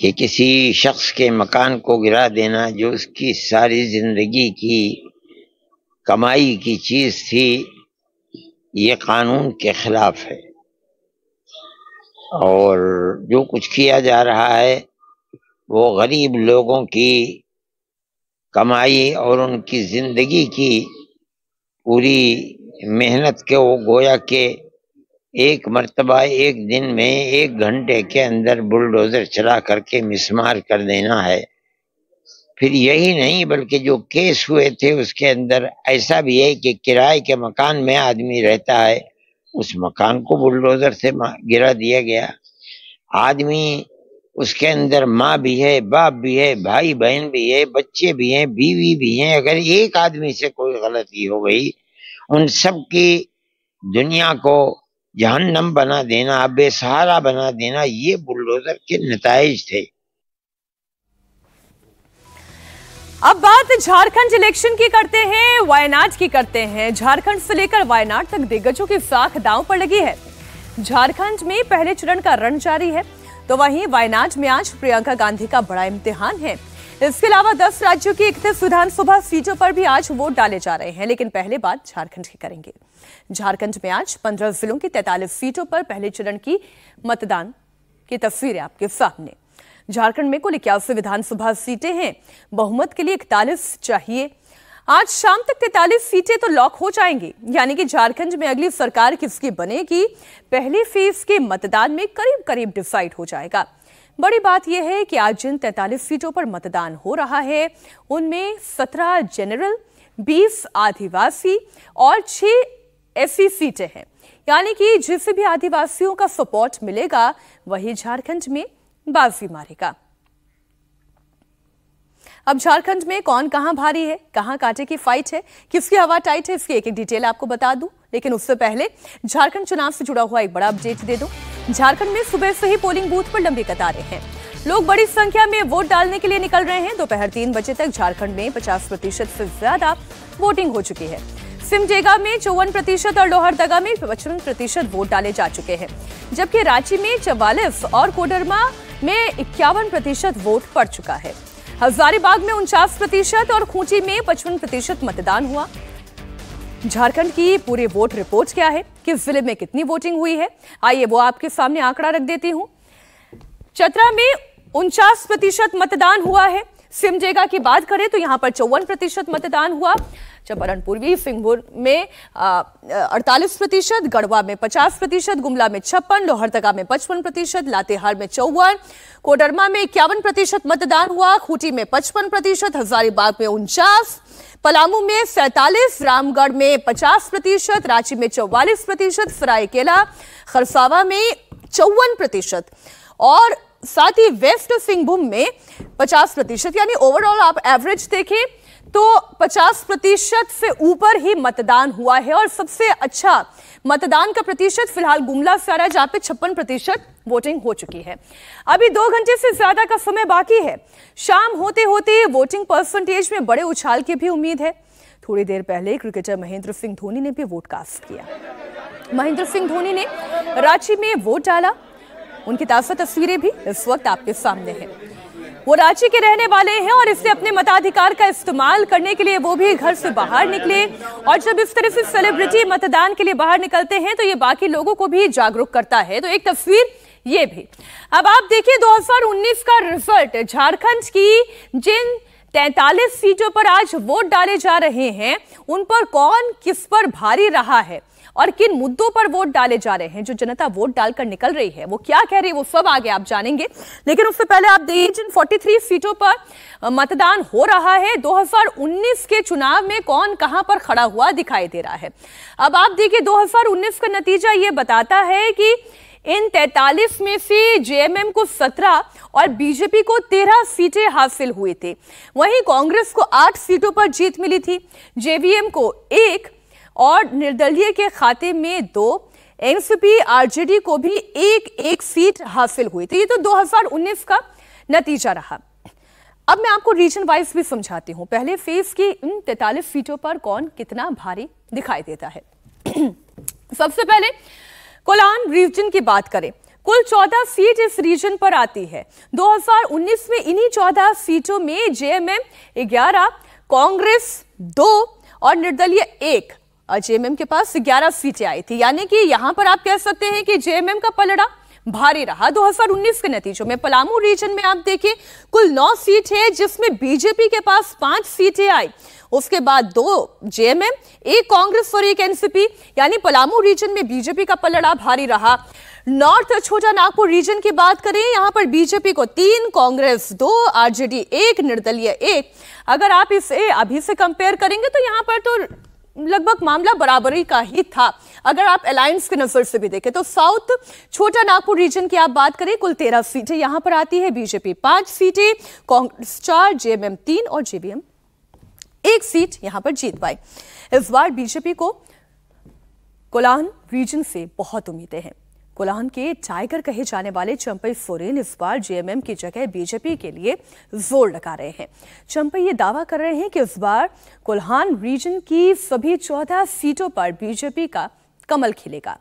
कि किसी शख्स के मकान को गिरा देना जो उसकी सारी ज़िंदगी की कमाई की चीज़ थी ये कानून के ख़िलाफ़ है और जो कुछ किया जा रहा है वो गरीब लोगों की कमाई और उनकी ज़िंदगी की पूरी मेहनत के वो गोया के एक मरतबा एक दिन में एक घंटे के अंदर बुलडोज़र चला करके मिसमार कर देना है फिर यही नहीं बल्कि जो केस हुए थे उसके अंदर ऐसा भी है कि किराए के मकान में आदमी रहता है उस मकान को बुलडोज़र से गिरा दिया गया आदमी उसके अंदर माँ भी है बाप भी है भाई बहन भी है बच्चे भी हैं बीवी भी हैं अगर एक आदमी से कोई गलती हो गई उन सब की दुनिया को जहन्नम बना देना बेसहारा बना देना ये बुलडोजर के नतज थे अब बात झारखंड इलेक्शन की करते हैं वायनाड की करते हैं झारखंड से लेकर वायनाड तक दिग्गजों की साख दांव पर लगी है झारखंड में पहले चरण का रण जारी है तो वहीं वायनाड में आज प्रियंका गांधी का बड़ा इम्तिहान है इसके अलावा दस राज्यों की इकतीस विधानसभा सीटों पर भी आज वोट डाले जा रहे हैं लेकिन पहले बात झारखंड की करेंगे झारखंड में आज पंद्रह जिलों की तैतालीस सीटों पर पहले चरण की मतदान की तस्वीरें आपके सामने झारखंड में कुल इक्यासी विधानसभा सीटें हैं बहुमत के लिए इकतालीस चाहिए आज शाम तक तैतालीस सीटें तो लॉक हो जाएंगी यानी कि झारखंड में अगली सरकार किसकी बनेगी पहले फेज के मतदान में करीब करीब डिसाइड हो जाएगा बड़ी बात यह है कि आज जिन 43 सीटों पर मतदान हो रहा है उनमें 17 जनरल 20 आदिवासी और 6 ऐसी सीटें हैं यानी कि जिस भी आदिवासियों का सपोर्ट मिलेगा वही झारखंड में बाजी मारेगा अब झारखंड में कौन कहां भारी है कहां कांटे की फाइट है किसकी हवा टाइट है इसकी एक एक डिटेल आपको बता दूं लेकिन उससे पहले झारखंड चुनाव से जुड़ा हुआ एक बड़ा अपडेट दे दूं झारखंड में सुबह से ही पोलिंग बूथ पर लंबी कतारें हैं लोग बड़ी संख्या में वोट डालने के लिए निकल रहे हैं दोपहर तीन बजे तक झारखंड में 50 प्रतिशत से ज्यादा वोटिंग हो चुकी है सिमडेगा में चौवन प्रतिशत और लोहरदगा में पचपन प्रतिशत वोट डाले जा चुके हैं जबकि रांची में चवालीस और कोडरमा में इक्यावन प्रतिशत वोट पड़ चुका है हजारीबाग में उनचास प्रतिशत और खूंची में पचपन प्रतिशत मतदान हुआ झारखंड की पूरी वोट रिपोर्ट क्या है किस जिले में कितनी वोटिंग हुई है आइए वो आपके सामने आंकड़ा रख देती हूं चतरा में उनचास प्रतिशत मतदान हुआ है सिमडेगा की बात करें तो यहाँ पर चौवन प्रतिशत मतदान हुआ चंपारण पूर्वी सिंहपुर में अड़तालीस प्रतिशत गढ़वा में पचास प्रतिशत गुमला में छप्पन लोहरदगा में पचपन प्रतिशत लातेहार में चौवन कोडरमा में इक्यावन प्रतिशत मतदान हुआ खूंटी में पचपन प्रतिशत हजारीबाग में उनचास पलामू में सैतालीस रामगढ़ में 50 प्रतिशत रांची में 44 प्रतिशत सरायकेला खरसावा में चौवन प्रतिशत और साथ ही वेस्ट सिंहभूम में 50 प्रतिशत यानी ओवरऑल आप एवरेज देखें तो 50 प्रतिशत से ऊपर ही मतदान हुआ है और सबसे अच्छा मतदान का प्रतिशत फिलहाल गुमला से आ रहा है जहां पे छप्पन प्रतिशत वोटिंग हो चुकी है अभी दो घंटे से ज्यादा का समय बाकी है शाम होते होते वोटिंग परसेंटेज में बड़े उछाल की भी उम्मीद है थोड़ी देर पहले क्रिकेटर महेंद्र सिंह धोनी ने भी वोट कास्ट किया महेंद्र सिंह धोनी ने रांची में वोट डाला उनकी ताजा तस्वीरें भी इस वक्त आपके सामने हैं वो रांची के रहने वाले हैं और इसलिए अपने मताधिकार का इस्तेमाल करने के लिए वो भी घर से बाहर निकले और जब इस तरह से सेलिब्रिटी मतदान के लिए बाहर निकलते हैं तो ये बाकी लोगों को भी जागरूक करता है तो एक तस्वीर ये भी अब आप देखिए 2019 का रिजल्ट झारखंड की जिन तैतालीस सीटों पर आज वोट डाले जा रहे हैं उन पर कौन किस पर भारी रहा है और किन मुद्दों पर वोट डाले जा रहे हैं जो जनता वोट डालकर निकल रही है वो क्या कह रही है वो सब आगे आप जानेंगे लेकिन उससे पहले आप देखिए जिन 43 सीटों पर मतदान हो रहा है 2019 के चुनाव में कौन कहां पर खड़ा हुआ दिखाई दे रहा है अब आप देखिए दो का नतीजा ये बताता है कि इन 43 में से जेएमएम को 17 और बीजेपी को 13 सीटें हासिल हुई थी वहीं कांग्रेस को 8 सीटों पर जीत मिली थी जेवीएम को एक और निर्दलीय के खाते में दो एनसीपी आरजेडी को भी एक एक सीट हासिल हुई तो ये तो 2019 का नतीजा रहा अब मैं आपको रीजन वाइज भी समझाती हूँ पहले फेस की इन तैतालीस सीटों पर कौन कितना भारी दिखाई देता है *clears throat* सबसे पहले कोलान रीजन की बात करें कुल 14 सीट इस रीजन पर आती है 2019 में इन्हीं 14 सीटों में जेएमएम 11, कांग्रेस दो और निर्दलीय एक जेएमएम के पास 11 सीटें आई थी यानी कि यहां पर आप कह सकते हैं कि जेएमएम का पलड़ा भारी रहा 2019 के नतीजों में पलामू रीजन में आप देखिए कुल 9 सीट है जिसमें बीजेपी के पास पांच सीटें आई उसके बाद दो जेएमएम एक कांग्रेस और एक एनसीपी यानी पलामू रीजन में बीजेपी का पलड़ा भारी रहा नॉर्थ छोटा नागपुर रीजन की बात करें यहां पर बीजेपी को तीन कांग्रेस दो आरजेडी एक निर्दलीय एक अगर आप इसे अभी से कंपेयर करेंगे तो यहां पर तो लगभग मामला बराबरी का ही था अगर आप अलायंस के नजर से भी देखें तो साउथ छोटा नागपुर रीजन की आप बात करें कुल तेरह सीटें यहां पर आती है बीजेपी पांच सीटें कांग्रेस चार जेएमएम तीन और जेबीएम एक सीट यहां पर जीत पाई इस बार बीजेपी को कोलान रीजन से बहुत उम्मीदें हैं कोलाहन के टाइगर कहे जाने वाले चंपई सोरेन इस बार जेएमएम की जगह बीजेपी के लिए जोर लगा रहे हैं चंपई ये दावा कर रहे हैं कि इस बार कोल्हान रीजन की सभी चौदह सीटों पर बीजेपी का कमल खिलेगा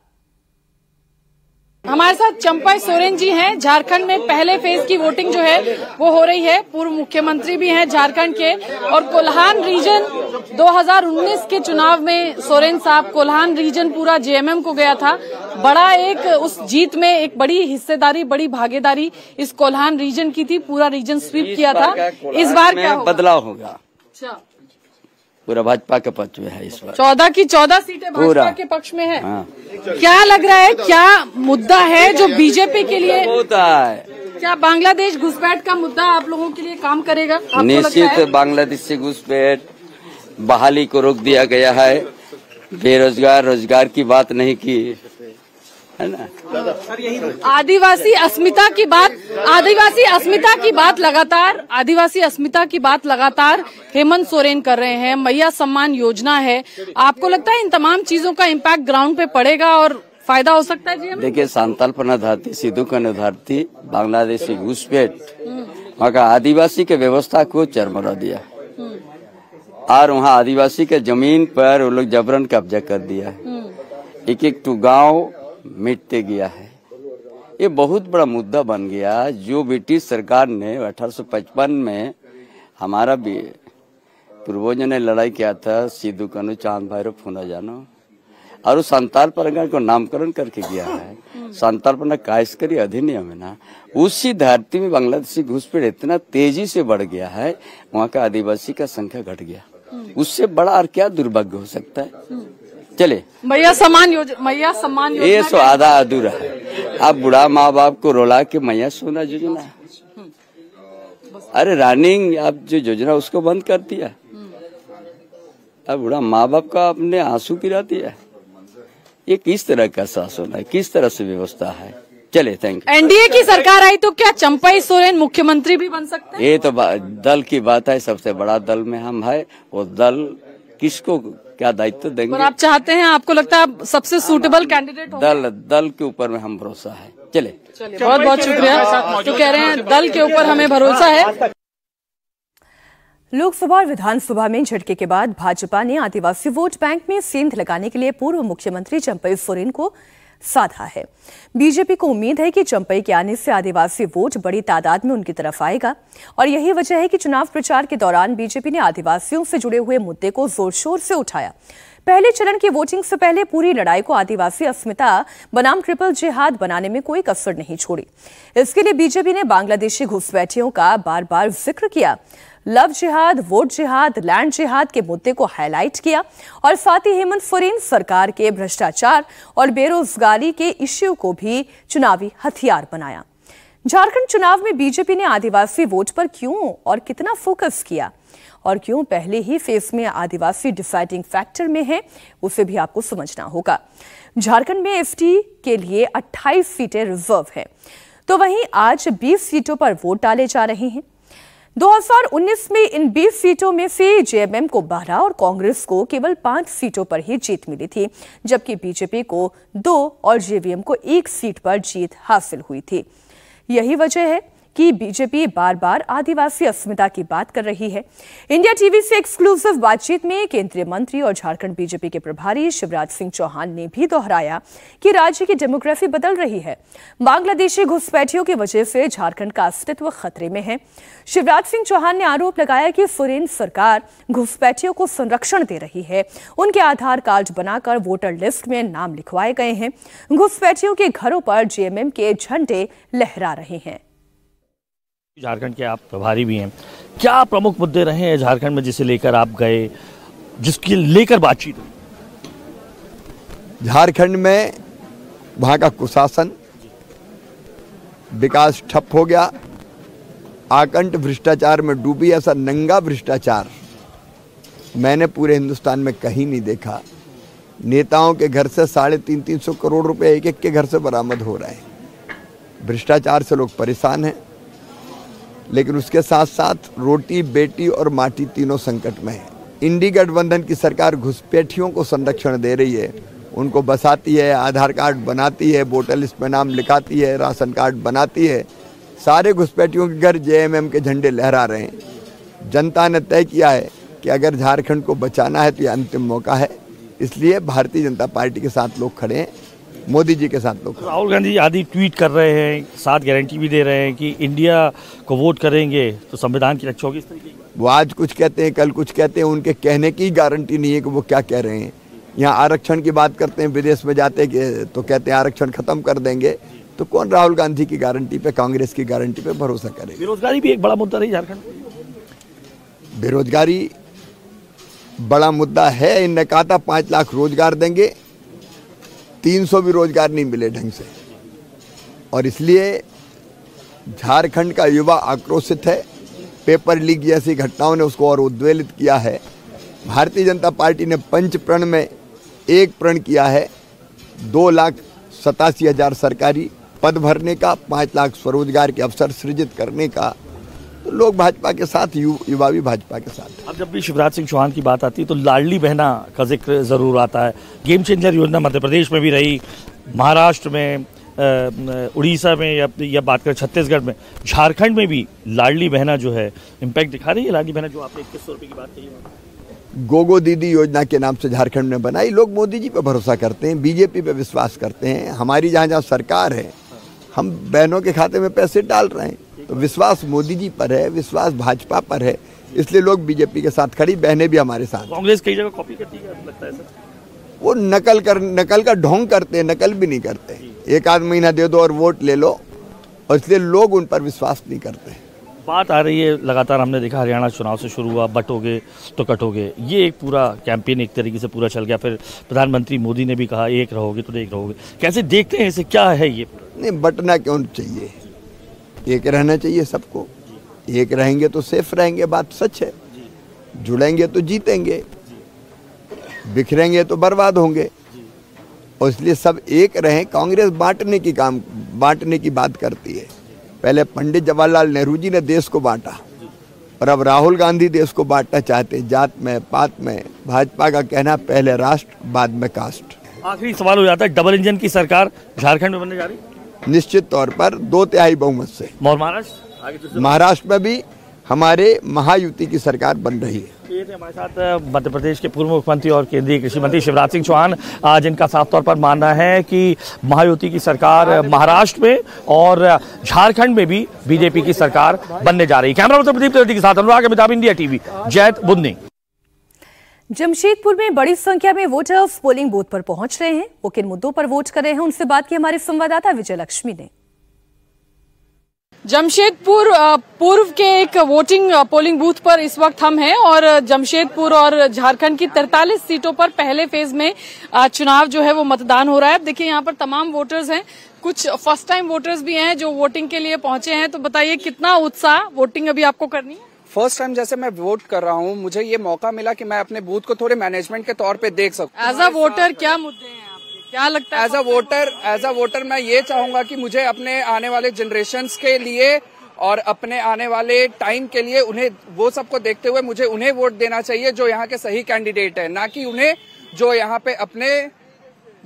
हमारे साथ चंपा सोरेन जी हैं झारखंड में पहले फेज की वोटिंग जो है वो हो रही है पूर्व मुख्यमंत्री भी हैं झारखंड के और कोल्हान रीजन 2019 के चुनाव में सोरेन साहब कोल्हान रीजन पूरा जेएमएम को गया था बड़ा एक उस जीत में एक बड़ी हिस्सेदारी बड़ी भागीदारी इस कोल्हान रीजन की थी पूरा रीजन स्वीप किया था इस बार क्या होगा? बदलाव होगा अच्छा पूरा भाजपा के पक्ष में है इस बार चौदह की चौदह सीटें भाजपा के पक्ष में है हाँ। क्या लग रहा है क्या मुद्दा है जो बीजेपी के लिए होता तो है क्या बांग्लादेश घुसपैठ का मुद्दा आप लोगों के लिए काम करेगा निश्चित बांग्लादेश से घुसपैठ बहाली को रोक दिया गया है बेरोजगार रोजगार की बात नहीं की आदिवासी अस्मिता की बात आदिवासी अस्मिता की बात लगातार आदिवासी अस्मिता की बात लगातार हेमंत सोरेन कर रहे हैं मैया सम्मान योजना है आपको लगता है इन तमाम चीजों का इम्पैक्ट ग्राउंड पे पड़ेगा और फायदा हो सकता है जी देखिए सांताल पनाधारती सिद्धू धरती बांग्लादेशी घुसपैठ वहाँ आदिवासी के व्यवस्था को चरमरा दिया और वहाँ आदिवासी के जमीन पर वो लोग जबरन कब्जा कर दिया एक एक टू गांव मिटते गया है ये बहुत बड़ा मुद्दा बन गया जो ब्रिटिश सरकार ने 1855 में हमारा भी पूर्वजों ने लड़ाई किया था सिद्धू कानू चांद भैरव फूना जानो और उस संताल परंगा को नामकरण करके गया है संताल परगना कायस्करी अधिनियम है ना उसी धरती में बांग्लादेशी घुसपैठ इतना तेजी से बढ़ गया है वहाँ का आदिवासी का संख्या घट गया हम्म। उससे बड़ा और क्या दुर्भाग्य हो सकता है हम्म। चले मैया सम्मान योजना मैया सम्मान ये सो आधा अधूरा है आप बुढ़ा माँ बाप को रोला के मैया सोना योजना अरे रनिंग आप जो योजना उसको बंद कर दिया अब बुढ़ा माँ बाप का अपने आंसू पिरा दिया ये किस तरह का शासन है किस तरह से व्यवस्था है चले थैंक यू एनडीए की सरकार आई तो क्या चंपाई सोरेन मुख्यमंत्री भी बन सकते हैं ये तो दल की बात है सबसे बड़ा दल में हम है वो दल किसको क्या दायित्व देंगे पर आप चाहते हैं आपको लगता है आप सबसे सूटेबल कैंडिडेट दल दल के ऊपर में हम भरोसा है चले बहुत बहुत शुक्रिया तो कह रहे हैं दल के ऊपर हमें भरोसा है लोकसभा और विधानसभा में झटके के बाद भाजपा ने आदिवासी वोट बैंक में सेंध लगाने के लिए पूर्व मुख्यमंत्री चंपई सोरेन को साधा है बीजेपी को उम्मीद है कि चंपई के आने से आदिवासी वोट बड़ी तादाद में उनकी तरफ आएगा और यही वजह है कि चुनाव प्रचार के दौरान बीजेपी ने आदिवासियों से जुड़े हुए मुद्दे को जोर शोर से उठाया पहले चरण की वोटिंग से पहले पूरी लड़ाई को आदिवासी अस्मिता बनाम ट्रिपल जिहाद बनाने में कोई कसर नहीं छोड़ी इसके लिए बीजेपी ने बांग्लादेशी घुसपैठियों का बार बार जिक्र किया लव जिहाद वोट जिहाद लैंड जिहाद के मुद्दे को हाईलाइट किया और साथ ही हेमंत सोरेन सरकार के भ्रष्टाचार और बेरोजगारी के इश्यू को भी चुनावी हथियार बनाया झारखंड चुनाव में बीजेपी ने आदिवासी वोट पर क्यों और कितना फोकस किया और क्यों पहले ही फेस में आदिवासी डिसाइडिंग फैक्टर में है उसे भी आपको समझना होगा झारखंड में एफ के लिए 28 सीटें रिजर्व है तो वहीं आज 20 सीटों पर वोट डाले जा रहे हैं 2019 में इन 20 सीटों में से जेएमएम को 12 और कांग्रेस को केवल पांच सीटों पर ही जीत मिली थी जबकि बीजेपी को दो और जेवीएम को एक सीट पर जीत हासिल हुई थी यही वजह है कि बीजेपी बार बार आदिवासी अस्मिता की बात कर रही है इंडिया टीवी से एक्सक्लूसिव बातचीत में केंद्रीय मंत्री और झारखंड बीजेपी के प्रभारी शिवराज सिंह चौहान ने भी दोहराया कि राज्य की डेमोग्राफी बदल रही है बांग्लादेशी घुसपैठियों की वजह से झारखंड का अस्तित्व खतरे में है शिवराज सिंह चौहान ने आरोप लगाया कि सुरेन सरकार घुसपैठियों को संरक्षण दे रही है उनके आधार कार्ड बनाकर वोटर लिस्ट में नाम लिखवाए गए हैं घुसपैठियों के घरों पर जेएमएम के झंडे लहरा रहे हैं झारखंड के आप प्रभारी भी हैं क्या प्रमुख मुद्दे रहे हैं झारखंड में जिसे लेकर आप गए जिसके लेकर बातचीत हुई झारखंड में वहाँ का कुशासन विकास ठप हो गया आकंठ भ्रष्टाचार में डूबी ऐसा नंगा भ्रष्टाचार मैंने पूरे हिंदुस्तान में कहीं नहीं देखा नेताओं के घर से साढ़े तीन तीन सौ करोड़ रुपए एक एक के घर से बरामद हो रहे हैं भ्रष्टाचार से लोग परेशान हैं लेकिन उसके साथ साथ रोटी बेटी और माटी तीनों संकट में है इंडी गठबंधन की सरकार घुसपैठियों को संरक्षण दे रही है उनको बसाती है आधार कार्ड बनाती है वोटर लिस्ट में नाम लिखाती है राशन कार्ड बनाती है सारे घुसपैठियों के घर जे के झंडे लहरा रहे हैं जनता ने तय किया है कि अगर झारखंड को बचाना है तो यह अंतिम मौका है इसलिए भारतीय जनता पार्टी के साथ लोग खड़े हैं मोदी जी के साथ लोग राहुल गांधी आदि ट्वीट कर रहे हैं साथ गारंटी भी दे रहे हैं कि इंडिया को वोट करेंगे तो संविधान की रक्षा होगी वो आज कुछ कहते हैं कल कुछ कहते हैं उनके कहने की गारंटी नहीं है कि वो क्या कह रहे हैं यहाँ आरक्षण की बात करते हैं विदेश में जाते तो कहते हैं आरक्षण खत्म कर देंगे तो कौन राहुल गांधी की गारंटी पे कांग्रेस की गारंटी पे भरोसा करे बेरोजगारी भी एक बड़ा मुद्दा नहीं झारखंड बेरोजगारी बड़ा मुद्दा है इनने कहा था पांच लाख रोजगार देंगे 300 भी रोजगार नहीं मिले ढंग से और इसलिए झारखंड का युवा आक्रोशित है पेपर लीक जैसी घटनाओं ने उसको और उद्वेलित किया है भारतीय जनता पार्टी ने पंच प्रण में एक प्रण किया है दो लाख सतासी हज़ार सरकारी पद भरने का पाँच लाख स्वरोजगार के अवसर सृजित करने का तो लोग भाजपा के साथ यु, युवा भी भाजपा के साथ अब जब भी शिवराज सिंह चौहान की बात आती है तो लाडली बहना का जिक्र ज़रूर आता है गेम चेंजर योजना मध्य प्रदेश में भी रही महाराष्ट्र में उड़ीसा में या या बात करें छत्तीसगढ़ में झारखंड में भी लाडली बहना जो है इम्पैक्ट दिखा रही है लाडली बहना जो आपने इक्कीस सौ रुपये की बात कही गोगो दीदी योजना के नाम से झारखंड में बनाई लोग मोदी जी पर भरोसा करते हैं बीजेपी पर विश्वास करते हैं हमारी जहाँ जहाँ सरकार है हम बहनों के खाते में पैसे डाल रहे हैं तो विश्वास मोदी जी पर है विश्वास भाजपा पर है इसलिए लोग बीजेपी के साथ खड़ी बहने भी हमारे साथ कांग्रेस कई जगह कॉपी करती है लगता है सर वो नकल कर नकल का ढोंग करते हैं नकल भी नहीं करते एक आध महीना दे दो और वोट ले लो और इसलिए लोग उन पर विश्वास नहीं करते बात आ रही है लगातार हमने देखा हरियाणा चुनाव से शुरू हुआ बटोगे तो कटोगे ये एक पूरा कैंपेन एक तरीके से पूरा चल गया फिर प्रधानमंत्री मोदी ने भी कहा एक रहोगे तो एक रहोगे कैसे देखते हैं इसे क्या है ये नहीं बटना क्यों चाहिए एक रहना चाहिए सबको एक रहेंगे तो सेफ रहेंगे बात सच है जुड़ेंगे तो जीतेंगे बिखरेंगे तो बर्बाद होंगे और इसलिए सब एक रहें कांग्रेस बांटने की काम बांटने की बात करती है पहले पंडित जवाहरलाल नेहरू जी ने देश को बांटा और अब राहुल गांधी देश को बांटना चाहते हैं जात में पात में भाजपा का कहना पहले राष्ट्र बाद में कास्ट आखिरी सवाल हो जाता है डबल इंजन की सरकार झारखंड में बनने जा रही निश्चित तौर पर दो तिहाई बहुमत से तो महाराष्ट्र में भी हमारे महायुति की सरकार बन रही है हमारे साथ मध्य प्रदेश के पूर्व मुख्यमंत्री और केंद्रीय कृषि मंत्री शिवराज सिंह चौहान आज इनका साफ तौर पर मानना है कि महायुति की सरकार तो महाराष्ट्र में और झारखंड में भी बीजेपी की सरकार बनने जा रही है कैमरा प्रदीप त्रिवेदी के साथ अनुराग अमिताभ इंडिया टीवी जयत बुद्धनी जमशेदपुर में बड़ी संख्या में वोटर्स पोलिंग बूथ पर पहुंच रहे हैं वो किन मुद्दों पर वोट कर रहे हैं उनसे बात की हमारे संवाददाता विजय लक्ष्मी ने जमशेदपुर पूर्व के एक वोटिंग पोलिंग बूथ पर इस वक्त हम हैं और जमशेदपुर और झारखंड की 43 सीटों पर पहले फेज में चुनाव जो है वो मतदान हो रहा है देखिए यहाँ पर तमाम वोटर्स हैं कुछ फर्स्ट टाइम वोटर्स भी हैं जो वोटिंग के लिए पहुंचे हैं तो बताइए कितना उत्साह वोटिंग अभी आपको करनी है फर्स्ट टाइम जैसे मैं वोट कर रहा हूँ मुझे ये मौका मिला कि मैं अपने बूथ को थोड़े मैनेजमेंट के तौर पे देख सकूँ एज अ वोटर क्या मुद्दे हैं क्या लगता है as a voter as a voter मैं ये चाहूंगा कि मुझे अपने आने वाले जनरेशन के लिए और अपने आने वाले टाइम के लिए उन्हें वो सबको देखते हुए मुझे उन्हें वोट देना चाहिए जो यहाँ के सही कैंडिडेट है ना कि उन्हें जो यहाँ पे अपने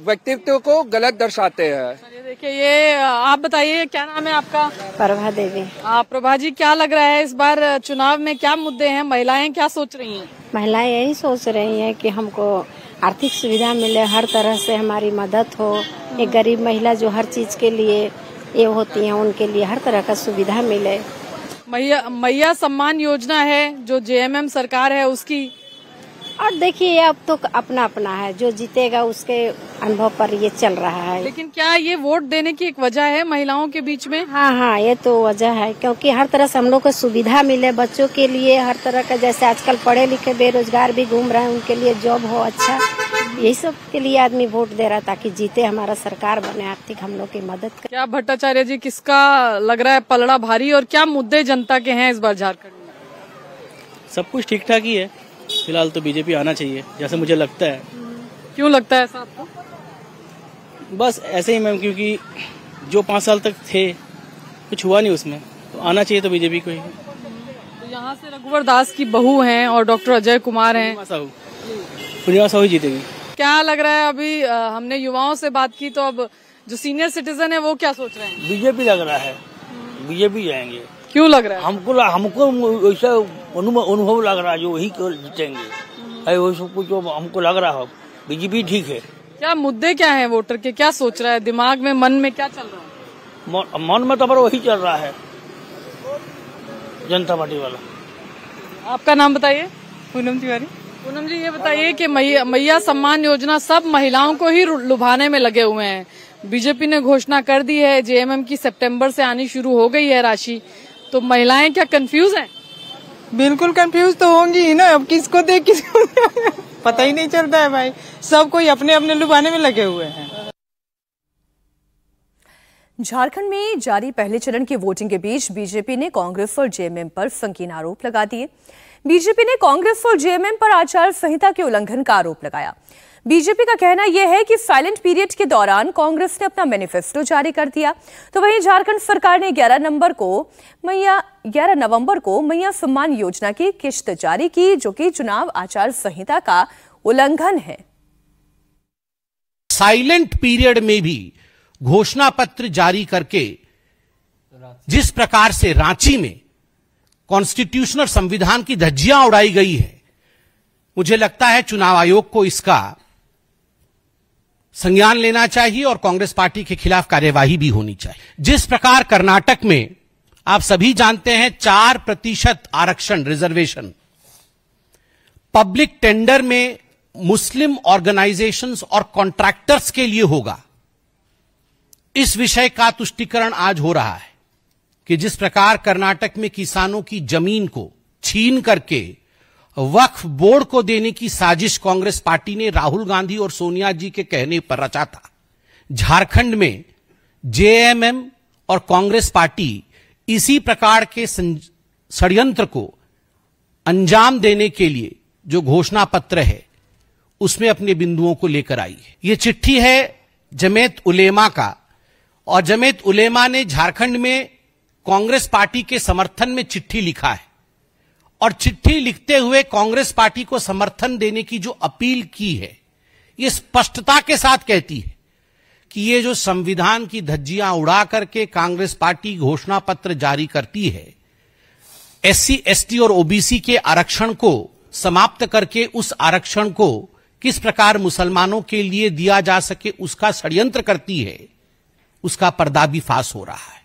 व्यक्तित्व को गलत दर्शाते हैं देखिए ये आप बताइए क्या नाम है आपका प्रभा देवी आप प्रभा जी क्या लग रहा है इस बार चुनाव में क्या मुद्दे हैं महिलाएं क्या सोच रही हैं महिलाएं यही सोच रही हैं कि हमको आर्थिक सुविधा मिले हर तरह से हमारी मदद हो एक हम्म। गरीब महिला जो हर चीज के लिए ये होती है उनके लिए हर तरह का सुविधा मिले मैया मैया सम्मान योजना है जो जेएमएम सरकार है उसकी और देखिए अब तो अपना अपना है जो जीतेगा उसके अनुभव पर ये चल रहा है लेकिन क्या ये वोट देने की एक वजह है महिलाओं के बीच में हाँ हाँ ये तो वजह है क्योंकि हर तरह से हम लोग को सुविधा मिले बच्चों के लिए हर तरह का जैसे आजकल पढ़े लिखे बेरोजगार भी घूम रहे हैं उनके लिए जॉब हो अच्छा यही सब के लिए आदमी वोट दे रहा है ताकि जीते हमारा सरकार बने आर्थिक हम लोग की मदद कर क्या भट्टाचार्य जी किसका लग रहा है पलड़ा भारी और क्या मुद्दे जनता के हैं इस बार झारखंड में सब कुछ ठीक ठाक ही है फिलहाल तो बीजेपी आना चाहिए जैसे मुझे लगता है क्यों लगता है ऐसा आपको बस ऐसे ही मैम क्योंकि जो पाँच साल तक थे कुछ हुआ नहीं उसमें तो आना चाहिए तो बीजेपी को ही तो यहाँ से रघुवर दास की बहू हैं और डॉक्टर अजय कुमार हैं साहू पूर्णिमा साहू जीतेगी क्या लग रहा है अभी हमने युवाओं से बात की तो अब जो सीनियर सिटीजन है वो क्या सोच रहे हैं बीजेपी लग रहा है हम्म। बीजेपी जाएंगे क्यों लग रहा है हमको हमको ऐसा अनुभव लग रहा है जो वही जीतेंगे कुछ हमको लग रहा है बीजेपी ठीक है क्या मुद्दे क्या है वोटर के क्या सोच रहा है दिमाग में मन में क्या चल रहा है मन में तो हमारा वही चल रहा है जनता पार्टी वाला आपका नाम बताइए पूनम तिवारी पूनम जी ये बताइए कि मैया सम्मान योजना सब महिलाओं को ही लुभाने में लगे हुए हैं बीजेपी ने घोषणा कर दी है जेएमएम की सितंबर से आनी शुरू हो गई है राशि तो महिलाएं क्या कंफ्यूज हैं बिल्कुल कंफ्यूज तो होंगी ही ना अब किसको देख किसको देख। *laughs* पता ही नहीं चलता है भाई सब कोई अपने अपने लुभाने में लगे हुए हैं झारखंड में जारी पहले चरण की वोटिंग के बीच बीजेपी ने कांग्रेस और जेएमएम पर संकीर्ण आरोप लगा दिए बीजेपी ने कांग्रेस और जेएमएम पर आचार संहिता के उल्लंघन का आरोप लगाया बीजेपी का कहना यह है कि साइलेंट पीरियड के दौरान कांग्रेस ने अपना मैनिफेस्टो जारी कर दिया तो वहीं झारखंड सरकार ने 11 नंबर को मैया 11 नवंबर को मैया सम्मान योजना की किश्त जारी की जो कि चुनाव आचार संहिता का उल्लंघन है साइलेंट पीरियड में भी घोषणा पत्र जारी करके जिस प्रकार से रांची में कॉन्स्टिट्यूशनल संविधान की धज्जियां उड़ाई गई है मुझे लगता है चुनाव आयोग को इसका संज्ञान लेना चाहिए और कांग्रेस पार्टी के खिलाफ कार्यवाही भी होनी चाहिए जिस प्रकार कर्नाटक में आप सभी जानते हैं चार प्रतिशत आरक्षण रिजर्वेशन पब्लिक टेंडर में मुस्लिम ऑर्गेनाइजेशंस और कॉन्ट्रैक्टर्स के लिए होगा इस विषय का तुष्टिकरण आज हो रहा है कि जिस प्रकार कर्नाटक में किसानों की जमीन को छीन करके वक्फ बोर्ड को देने की साजिश कांग्रेस पार्टी ने राहुल गांधी और सोनिया जी के कहने पर रचा था झारखंड में जेएमएम और कांग्रेस पार्टी इसी प्रकार के षडयंत्र को अंजाम देने के लिए जो घोषणा पत्र है उसमें अपने बिंदुओं को लेकर आई है ये चिट्ठी है जमेत उलेमा का और जमेत उलेमा ने झारखंड में कांग्रेस पार्टी के समर्थन में चिट्ठी लिखा है और चिट्ठी लिखते हुए कांग्रेस पार्टी को समर्थन देने की जो अपील की है ये स्पष्टता के साथ कहती है कि ये जो संविधान की धज्जियां उड़ा करके कांग्रेस पार्टी घोषणा पत्र जारी करती है एससी एसटी और ओबीसी के आरक्षण को समाप्त करके उस आरक्षण को किस प्रकार मुसलमानों के लिए दिया जा सके उसका षड्यंत्र करती है उसका पर्दा भी फाश हो रहा है